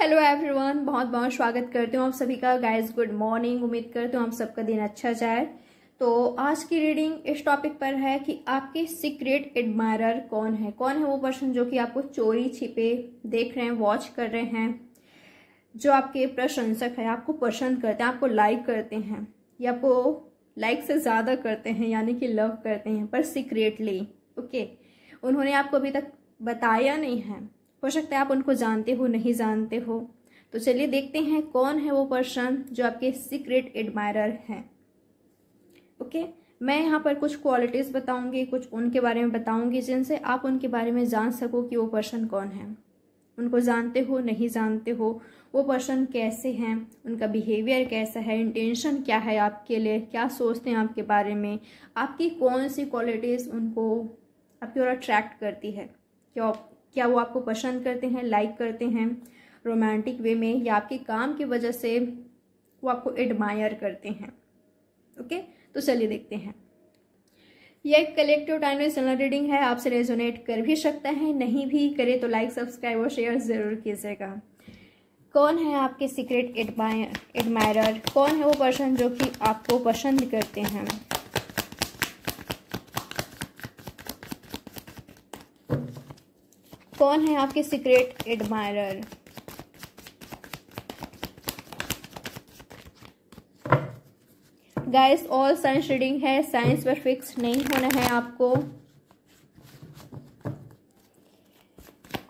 Hello everyone बहुत बहुत स्वागत करती हूँ आप सभी का गाइस गुड मॉर्निंग उम्मीद करती हूँ आप सबका दिन अच्छा जाए तो आज की रीडिंग इस टॉपिक पर है कि आपके सीक्रेट एडमायरर कौन है कौन है वो पर्सन जो कि आपको चोरी छिपे देख रहे हैं वॉच कर रहे हैं जो आपके प्रशंसक है आपको पसंद करते हैं आपको लाइक करते हैं या आपको लाइक से ज़्यादा करते हैं यानी कि लव करते हैं पर सीक्रेटली ओके उन्होंने आपको अभी तक बताया नहीं है हो सकता है आप उनको जानते हो नहीं जानते हो तो चलिए देखते हैं कौन है वो पर्सन जो आपके सीक्रेट एडमायरर हैं ओके मैं यहाँ पर कुछ क्वालिटीज़ बताऊंगी कुछ उनके बारे में बताऊंगी जिनसे आप उनके बारे में जान सको कि वो पर्सन कौन है उनको जानते हो नहीं जानते हो वो पर्सन कैसे हैं उनका बिहेवियर कैसा है इंटेंशन क्या है आपके लिए क्या सोचते हैं आपके बारे में आपकी कौन सी क्वालिटीज़ उनको आपकी ओर अट्रैक्ट करती है क्या क्या वो आपको पसंद करते हैं लाइक करते हैं रोमांटिक वे में या आपके काम की वजह से वो आपको एडमायर करते हैं ओके तो चलिए देखते हैं यह एक कलेक्टिव टाइम जनरल रीडिंग है आपसे रेजोनेट कर भी सकता है नहीं भी करे तो लाइक सब्सक्राइब और शेयर ज़रूर कीजिएगा कौन है आपके सीक्रेट एडमायर कौन है वो पर्सन जो कि आपको पसंद करते हैं कौन है आपके secret admirer guys all signs reading है साइंस पर फिक्स नहीं होना है आपको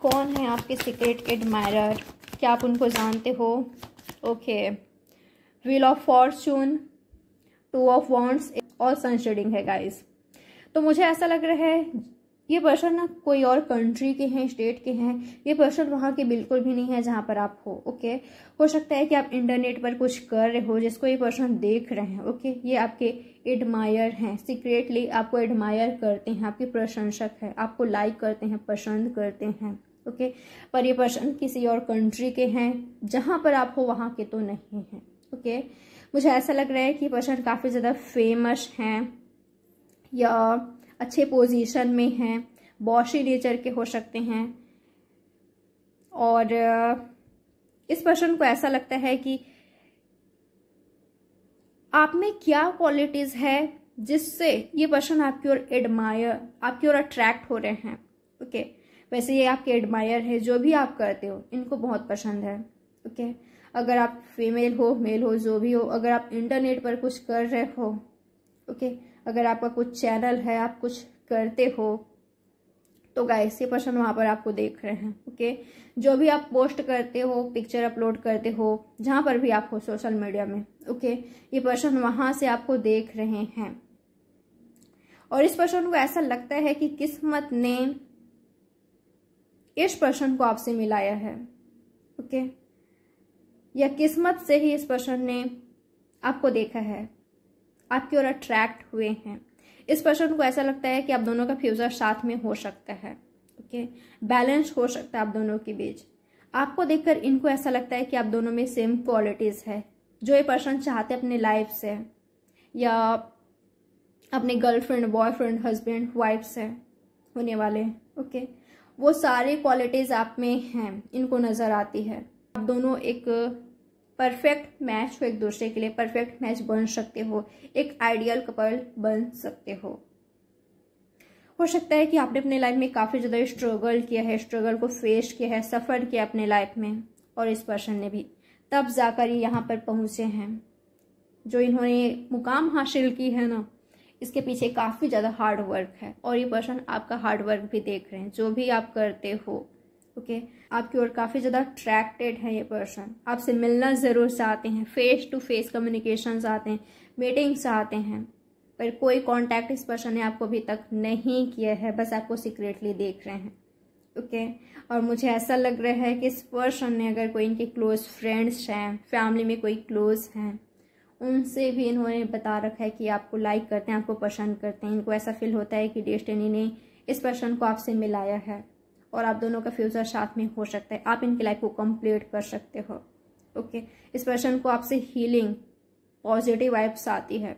कौन है आपके सीक्रेट एडमायरर क्या आप उनको जानते हो okay wheel of fortune two of wands all signs reading है गाइस तो मुझे ऐसा लग रहा है ये पर्सन ना कोई और कंट्री के हैं स्टेट के हैं ये पर्सन वहाँ के बिल्कुल भी नहीं है जहाँ पर आप हो ओके हो सकता है कि आप इंटरनेट पर कुछ कर रहे हो जिसको ये पर्सन देख रहे हैं ओके ये आपके एडमायर हैं सीक्रेटली आपको एडमायर करते हैं आपके प्रशंसक हैं आपको लाइक करते हैं पसंद करते हैं ओके पर ये पर्सन किसी और कंट्री के हैं जहाँ पर आप हो वहाँ के तो नहीं हैं ओके मुझे ऐसा लग रहा है कि पर्सन काफ़ी ज़्यादा फेमस हैं या अच्छे पोजीशन में हैं बॉशी नेचर के हो सकते हैं और इस पर्सन को ऐसा लगता है कि आप में क्या क्वालिटीज़ है जिससे ये पर्सन आपकी ओर एडमायर आपकी ओर अट्रैक्ट हो रहे हैं ओके वैसे ये आपके एडमायर है जो भी आप करते हो इनको बहुत पसंद है ओके अगर आप फीमेल हो मेल हो जो भी हो अगर आप इंटरनेट पर कुछ कर रहे हो ओके okay. अगर आपका कुछ चैनल है आप कुछ करते हो तो गाइस ये पर्सन वहाँ पर आपको देख रहे हैं ओके जो भी आप पोस्ट करते हो पिक्चर अपलोड करते हो जहाँ पर भी आप हो सोशल मीडिया में ओके ये पर्सन वहाँ से आपको देख रहे हैं और इस पर्सन को ऐसा लगता है कि किस्मत ने इस पर्सन को आपसे मिलाया है ओके या किस्मत से ही इस पर्सन ने आपको देखा है आपकी ओर अट्रैक्ट हुए हैं इस पर्सन को ऐसा लगता है कि आप दोनों का फ्यूचर साथ में हो सकता है ओके बैलेंस हो सकता है आप दोनों के बीच आपको देखकर इनको ऐसा लगता है कि आप दोनों में सेम क्वालिटीज़ है जो ये पर्सन चाहते अपने लाइफ से या अपने गर्लफ्रेंड बॉयफ्रेंड हस्बैंड वाइफ से होने वाले ओके वो सारी क्वालिटीज़ आप में हैं इनको नज़र आती है आप दोनों एक परफेक्ट मैच हो एक दूसरे के लिए परफेक्ट मैच बन सकते हो एक आइडियल कपल बन सकते हो हो सकता है कि आपने अपने लाइफ में काफ़ी ज़्यादा स्ट्रगल किया है स्ट्रगल को फेस किया है सफ़र किया अपने लाइफ में और इस पर्सन ने भी तब जाकर ये यहाँ पर पहुँचे हैं जो इन्होंने मुकाम हासिल की है ना इसके पीछे काफ़ी ज़्यादा हार्ड वर्क है और ये पर्सन आपका हार्ड वर्क भी देख रहे हैं जो भी आप करते हो ओके okay? आपकी ओर काफ़ी ज़्यादा अट्रैक्टेड है ये पर्सन आपसे मिलना ज़रूर चाहते हैं फेस टू फेस कम्युनिकेशन आते हैं मीटिंग्स आते हैं पर कोई कांटेक्ट इस पर्सन ने आपको अभी तक नहीं किया है बस आपको सीक्रेटली देख रहे हैं ओके okay? और मुझे ऐसा लग रहा है कि इस पर्सन ने अगर कोई इनके क्लोज फ्रेंड्स हैं फैमिली में कोई क्लोज हैं उनसे भी इन्होंने बता रखा है कि आपको लाइक करते हैं आपको पसंद करते हैं इनको ऐसा फील होता है कि डेस्टिनी ने इस पर्सन को आपसे मिलाया है और आप दोनों का फ्यूचर साथ में हो सकता है आप इनकी लाइफ को कंप्लीट कर सकते हो ओके इस पर्सन को आपसे हीलिंग पॉजिटिव वाइब्स आती है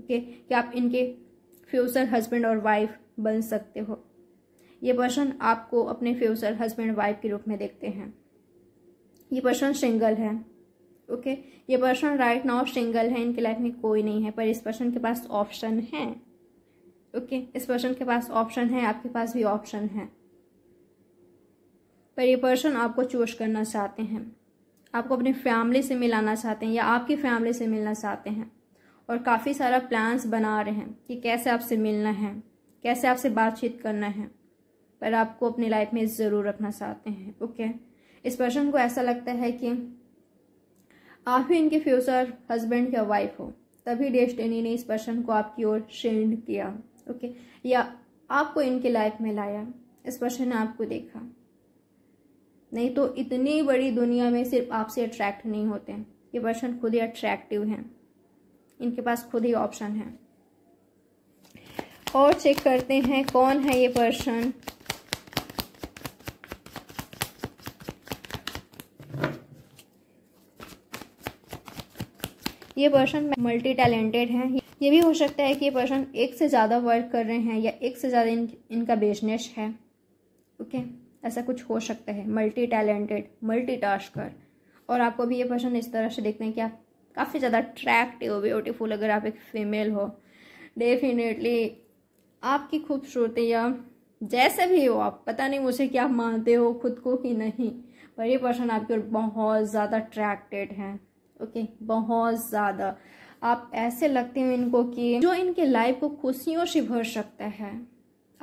ओके कि आप इनके फ्यूचर हस्बैंड और वाइफ बन सकते हो ये पर्सन आपको अपने फ्यूचर हस्बैंड वाइफ के रूप में देखते हैं ये पर्सन सिंगल है ओके ये पर्सन राइट नाउ सिंगल है इनके लाइफ में कोई नहीं है पर इस पर्सन के पास ऑप्शन है ओके इस पर्सन के पास ऑप्शन है आपके पास भी ऑप्शन है पर ये पर्सन आपको चूज करना चाहते हैं आपको अपनी फैमिली से मिलाना चाहते हैं या आपकी फैमिली से मिलना चाहते हैं और काफ़ी सारा प्लान्स बना रहे हैं कि कैसे आपसे मिलना है कैसे आपसे बातचीत करना है पर आपको अपनी लाइफ में ज़रूर रखना चाहते हैं ओके इस पर्सन को ऐसा लगता है कि आप ही इनके फ्यूचर हस्बैंड या वाइफ हो तभी डेस्टिनी ने इस पर्सन को आपकी ओर शेंड किया ओके या आपको इनके लाइफ में लाया इस पर्सन ने आपको देखा नहीं तो इतनी बड़ी दुनिया में सिर्फ आपसे अट्रैक्ट नहीं होते ये पर्सन खुद ही अट्रैक्टिव हैं इनके पास खुद ही ऑप्शन है और चेक करते हैं कौन है ये पर्सन ये पर्सन मल्टी टैलेंटेड हैं ये भी हो सकता है कि ये पर्सन एक से ज़्यादा वर्क कर रहे हैं या एक से ज़्यादा इन, इनका बिजनेस है ओके okay? ऐसा कुछ हो सकता है मल्टी टैलेंटेड मल्टी टास्कर और आपको भी ये पर्सन इस तरह से देखते हैं कि आप काफ़ी ज़्यादा अट्रैक्टिव ब्यूटीफुल अगर आप एक फीमेल हो डेफिनेटली आपकी खूबसूरती या जैसे भी हो आप पता नहीं मुझे क्या मानते हो खुद को कि नहीं पर ये पर्सन आपके और बहुत ज़्यादा अट्रैक्टेड हैं ओके बहुत ज़्यादा आप ऐसे लगते हो इनको कि जो इनके लाइफ को खुशियों से भर सकता है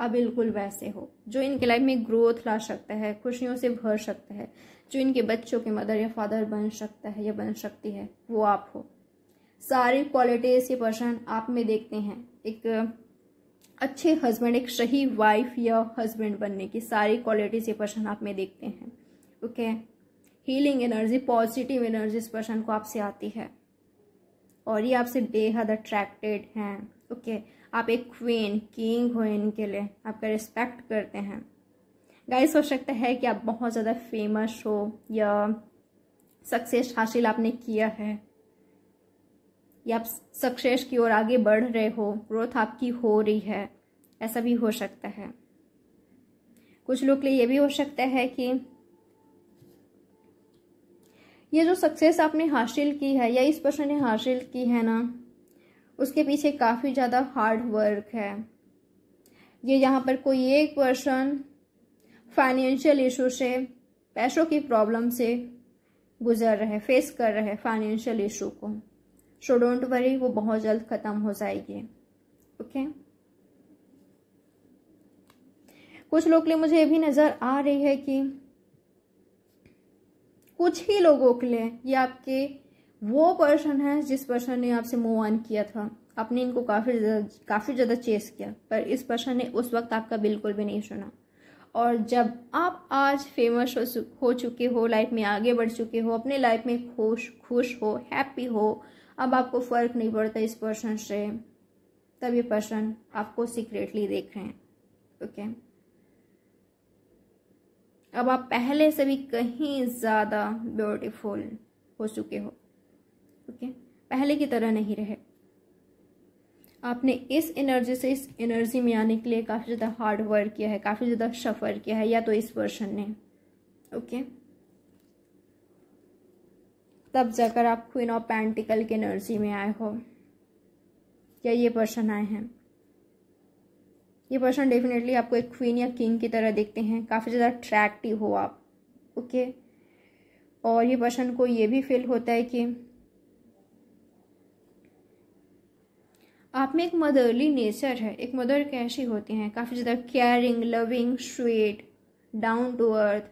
अब बिल्कुल वैसे हो जो इनके लाइफ में ग्रोथ ला सकता है खुशियों से भर सकता है जो इनके बच्चों के मदर या फादर बन सकता है या बन सकती है वो आप हो सारी क्वालिटीज ये पर्सन आप में देखते हैं एक अच्छे हस्बैंड एक सही वाइफ या हस्बैंड बनने की सारी क्वालिटीज ये पर्सन आप में देखते हैं okay healing energy positive energy इस पर्सन को आपसे आती है और ये आपसे बेहद अट्रैक्टेड हैं ओके okay. आप एक क्वीन किंग हो इनके लिए आपका रिस्पेक्ट करते हैं गाइस हो सकता है कि आप बहुत ज़्यादा फेमस हो या सक्सेस हासिल आपने किया है या आप सक्सेस की ओर आगे बढ़ रहे हो ग्रोथ आपकी हो रही है ऐसा भी हो सकता है कुछ लोग के लिए ये भी हो सकता है कि ये जो सक्सेस आपने हासिल की है या इस पर्सन ने हासिल की है ना उसके पीछे काफ़ी ज़्यादा हार्ड वर्क है ये यहाँ पर कोई एक पर्सन फाइनेंशियल इशू से पैसों की प्रॉब्लम से गुजर रहे फेस कर रहे फाइनेंशियल इशू को सो डोंट वरी वो बहुत जल्द ख़त्म हो जाएगी ओके okay? कुछ लोग के लिए मुझे ये भी नज़र आ रही है कि कुछ ही लोगों के लिए ये आपके वो पर्सन है जिस पर्सन ने आपसे मूव ऑन किया था आपने इनको काफ़ी काफ़ी ज़्यादा चेस किया पर इस पर्सन ने उस वक्त आपका बिल्कुल भी नहीं सुना और जब आप आज फेमस हो, हो चुके हो लाइफ में आगे बढ़ चुके हो अपने लाइफ में खुश खुश हो हैप्पी हो अब आपको फ़र्क नहीं पड़ता इस पर्सन से तब ये पर्सन आपको सीक्रेटली देख रहे हैं ओके अब आप पहले से भी कहीं ज़्यादा ब्यूटीफुल हो चुके हो ओके पहले की तरह नहीं रहे आपने इस एनर्जी से इस एनर्जी में आने के लिए काफ़ी ज़्यादा हार्ड वर्क किया है काफ़ी ज़्यादा सफ़र किया है या तो इस पर्सन ने ओके तब जाकर आप क्वीन ऑफ पैंटिकल की एनर्जी में आए हो या ये पर्सन आए हैं ये पर्सन डेफिनेटली आपको एक क्वीन या किंग की तरह देखते हैं काफ़ी ज़्यादा अट्रैक्टिव हो आप ओके और ये पर्सन को ये भी फील होता है कि आप में एक मदरली नेचर है एक मदर कैसी होती हैं काफ़ी ज़्यादा caring loving sweet down to earth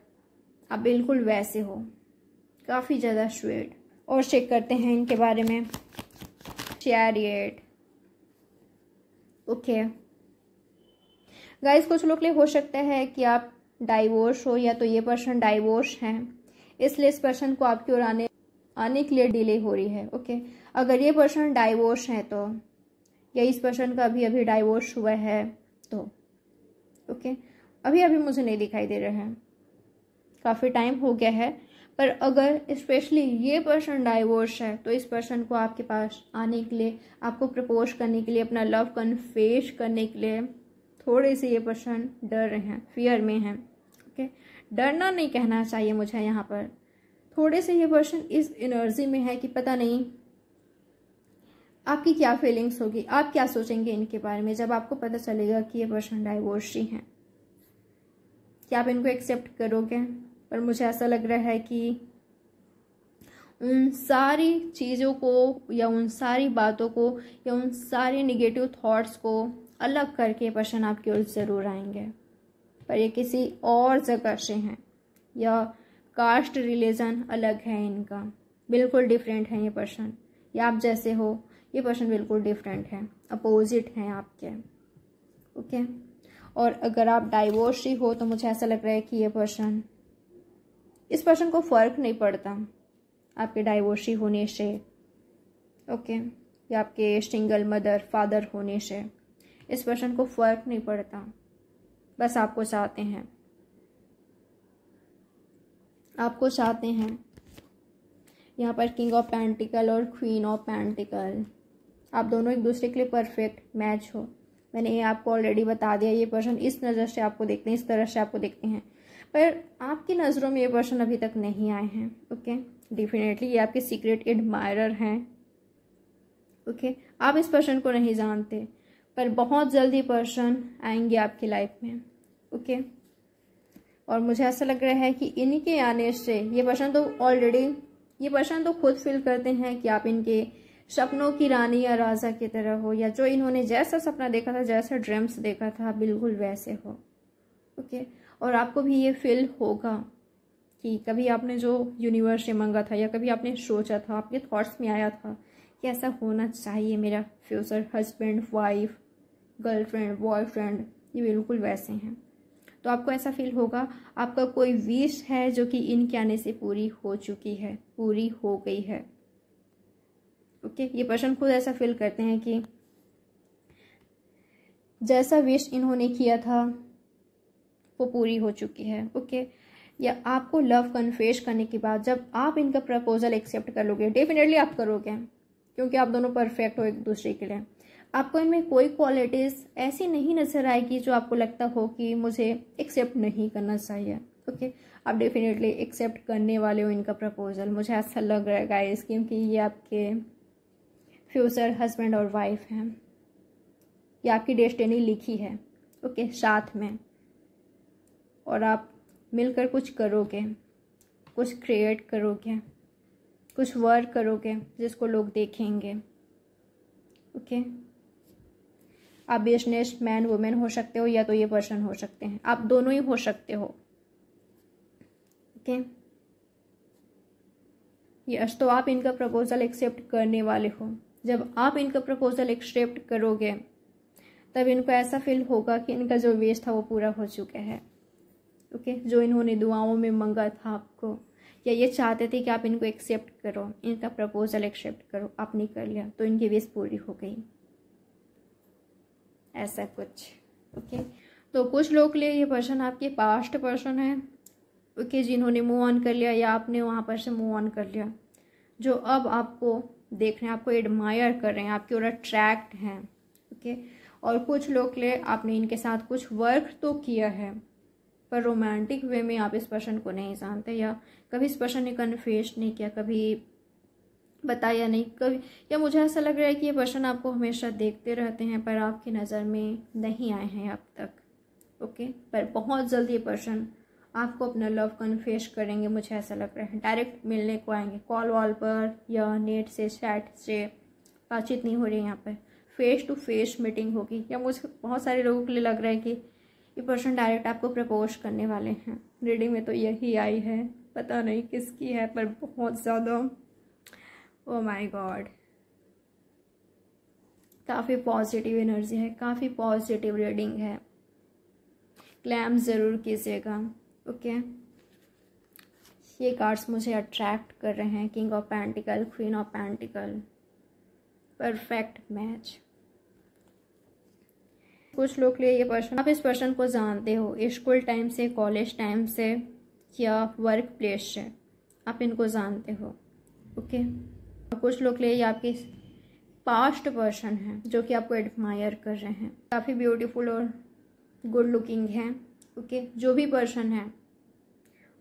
आप बिल्कुल वैसे हो काफ़ी ज़्यादा स्वेट और चेक करते हैं इनके बारे में चैरियट ओके गाइस कुछ लोग लिए हो सकता है कि आप डाइवोर्स हो या तो ये पर्सन डाइवोर्स हैं इसलिए इस पर्सन को आपकी ओर आने आने के लिए डिले हो रही है ओके okay. अगर ये पर्सन डाइवोर्स हैं तो या इस पर्सन का अभी अभी डाइवोर्स हुआ है तो ओके अभी अभी मुझे नहीं दिखाई दे रहे हैं काफ़ी टाइम हो गया है पर अगर स्पेशली ये पर्सन डाइवोर्स है तो इस पर्सन को आपके पास आने के लिए आपको प्रपोज करने के लिए अपना लव कन्फेस करने के लिए थोड़े से ये पर्सन डर रहे हैं फियर में हैं ओके डरना नहीं कहना चाहिए मुझे यहाँ पर थोड़े से ये पर्सन इस एनर्जी में है कि पता नहीं आपकी क्या फीलिंग्स होगी आप क्या सोचेंगे इनके बारे में जब आपको पता चलेगा कि ये पर्सन डाइवोर्सी हैं क्या आप इनको एक्सेप्ट करोगे पर मुझे ऐसा लग रहा है कि उन सारी चीज़ों को या उन सारी बातों को या उन सारे निगेटिव थाट्स को अलग करके पर्सन आपकी ओर ज़रूर आएंगे पर ये किसी और जगह से हैं या कास्ट रिलीजन अलग है इनका बिल्कुल डिफरेंट है ये पर्सन या आप जैसे हो ये पर्सन बिल्कुल डिफरेंट है अपोजिट हैं आपके ओके और अगर आप डाइवोर्स ही हो तो मुझे ऐसा लग रहा है कि ये पर्सन इस पर्सन को फ़र्क नहीं पड़ता आपके डाइवोर्सी होने से ओके या आपके सिंगल मदर फादर होने से इस पर्सन को फ़र्क नहीं पड़ता बस आपको चाहते हैं आपको चाहते हैं यहाँ पर किंग ऑफ पैंटिकल और क्वीन ऑफ पेंटिकल आप दोनों एक दूसरे के लिए परफेक्ट मैच हो मैंने ये आपको ऑलरेडी बता दिया ये पर्सन इस नज़र से आपको देखते हैं इस तरह से आपको देखते हैं पर आपकी नज़रों में ये पर्सन अभी तक नहीं आए हैं ओके डेफिनेटली ये आपके सीक्रेट एडमायर हैं ओके आप इस पर्सन को नहीं जानते पर बहुत जल्दी पर्सन आएंगे आपकी लाइफ में ओके और मुझे ऐसा लग रहा है कि इनके आने से ये पर्सन तो ऑलरेडी ये पर्सन तो खुद फील करते हैं कि आप इनके सपनों की रानी या राजा की तरह हो या जो इन्होंने जैसा सपना देखा था जैसा ड्रीम्स देखा था बिल्कुल वैसे हो ओके और आपको भी ये फील होगा कि कभी आपने जो यूनिवर्स से मांगा था या कभी आपने सोचा था आपके थॉट्स में आया था कि ऐसा होना चाहिए मेरा future husband wife girlfriend boyfriend ये बिल्कुल वैसे हैं तो आपको ऐसा फील होगा आपका कोई विश है जो कि इनके आने से पूरी हो चुकी है पूरी हो गई है ओके ये पर्सन खुद ऐसा फील करते हैं कि जैसा विश इन्होंने किया था वो पूरी हो चुकी है ओके या आपको लव कन्फेस करने के बाद जब आप इनका प्रपोजल एक्सेप्ट कर लोगे डेफिनेटली आप करोगे क्योंकि आप दोनों परफेक्ट हो एक दूसरे के लिए आपको इनमें कोई क्वालिटीज़ ऐसी नहीं नज़र आएगी जो आपको लगता हो कि मुझे एक्सेप्ट नहीं करना चाहिए ओके आप डेफिनेटली एक्सेप्ट करने वाले हो इनका प्रपोज़ल मुझे ऐसा लग रहा है गाइस क्योंकि ये आपके फ्यूचर हस्बैंड और वाइफ हैं ये आपकी डेस्टिनी लिखी है ओके साथ में और आप मिलकर कुछ करोगे कुछ क्रिएट करोगे कुछ वर्क करोगे जिसको लोग देखेंगे ओके आप बिजनेस मैन वुमेन हो सकते हो या तो ये पर्सन हो सकते हैं आप दोनों ही हो सकते हो ओके यस तो आप इनका प्रपोजल एक्सेप्ट करने वाले हो जब आप इनका प्रपोजल एक्सेप्ट करोगे तब इनको ऐसा फील होगा कि इनका जो वेस्ट था वो पूरा हो चुका है ओके okay? जो इन्होंने दुआओं में मंगा था आपको या ये चाहते थे कि आप इनको एक्सेप्ट करो इनका प्रपोजल एक्सेप्ट करो आपने कर लिया तो इनकी वेस्ट पूरी हो गई ऐसा कुछ ओके okay? तो कुछ लोग के लिए ये पर्सन आपके पास्ट पर्सन है ओके okay, जिन्होंने मूव ऑन कर लिया या आपने वहाँ पर से मूव ऑन कर लिया जो अब आपको देख रहे हैं आपको एडमायर कर रहे हैं आपकी और अट्रैक्ट हैं ओके और कुछ लोग ले आपने इनके साथ कुछ वर्क तो किया है पर रोमांटिक वे में आप इस पर्सन को नहीं जानते या कभी इस पर्सन ने कन्फेस नहीं किया कभी बताया नहीं कभी या मुझे ऐसा लग रहा है कि ये पर्सन आपको हमेशा देखते रहते हैं पर आपकी नज़र में नहीं आए हैं अब तक ओके पर बहुत जल्द ये पर्सन आपको अपना लव कन्फेस करेंगे मुझे ऐसा लग रहा है डायरेक्ट मिलने को आएंगे कॉल वॉल पर या नेट से चैट से बातचीत नहीं हो रही यहाँ पर फेस टू फेस मीटिंग होगी या मुझे बहुत सारे लोगों के लिए लग रहा है कि ये पर्सन डायरेक्ट आपको प्रपोज करने वाले हैं रीडिंग में तो यही आई है पता नहीं किसकी है पर बहुत ज़्यादा ओ माय गॉड काफ़ी पॉजिटिव एनर्जी है काफ़ी पॉजिटिव रीडिंग है क्लैम ज़रूर कीजिएगा ओके ये कार्ड्स मुझे अट्रैक्ट कर रहे हैं king of pentacles queen of pentacles perfect match कुछ लोग के लिए ये पर्सन आप इस पर्सन को जानते हो स्कूल टाइम से कॉलेज टाइम से या वर्क प्लेस से आप इनको जानते हो ओके कुछ लोग के लिए ये आपके पास्ट पर्सन हैं जो कि आपको एडमायर कर रहे हैं काफ़ी ब्यूटीफुल और गुड लुकिंग हैं ओके जो भी पर्सन है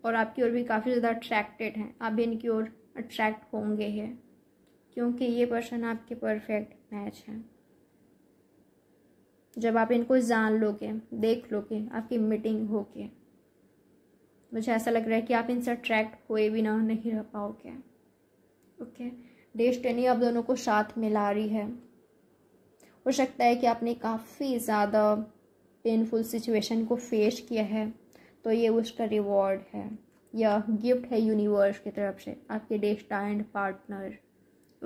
और आपकी ओर भी काफ़ी ज़्यादा अट्रैक्टेड हैं आप भी इनकी ओर अट्रैक्ट होंगे ही क्योंकि ये पर्सन आपके परफेक्ट मैच हैं जब आप इनको जान लोगे देख लोगे आपकी मीटिंग होके मुझे ऐसा लग रहा है कि आप इनसे अट्रैक्ट हुए बिना नहीं रह पाओगे ओके डेस्टनी आप दोनों को साथ मिला रही है हो सकता है कि आपने काफ़ी ज़्यादा पेनफुल सिचुएशन को फेस किया है तो ये उसका रिवॉर्ड है या गिफ्ट है यूनिवर्स की तरफ से आपके डेस्टाइंड पार्टनर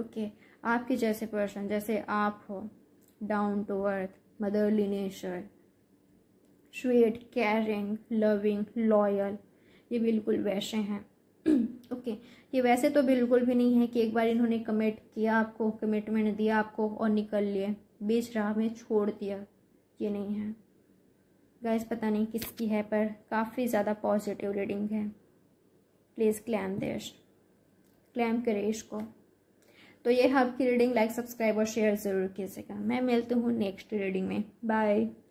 ओके आपके जैसे पर्सन जैसे आप हो down to earth motherly nature sweet caring loving loyal ये बिल्कुल वैसे हैं ओके okay, ये वैसे तो बिल्कुल भी नहीं है कि एक बार इन्होंने कमिट किया आपको कमिटमेंट दिया आपको और निकल लिए बीच राह में छोड़ दिया ये नहीं है गैस पता नहीं किसकी है पर काफ़ी ज़्यादा पॉजिटिव रीडिंग है प्लीज़ क्लैम देश क्लैम करे इसको तो ये हब की रीडिंग लाइक सब्सक्राइब और शेयर ज़रूर कीजिएगा मैं मिलती हूँ नेक्स्ट रीडिंग में बाय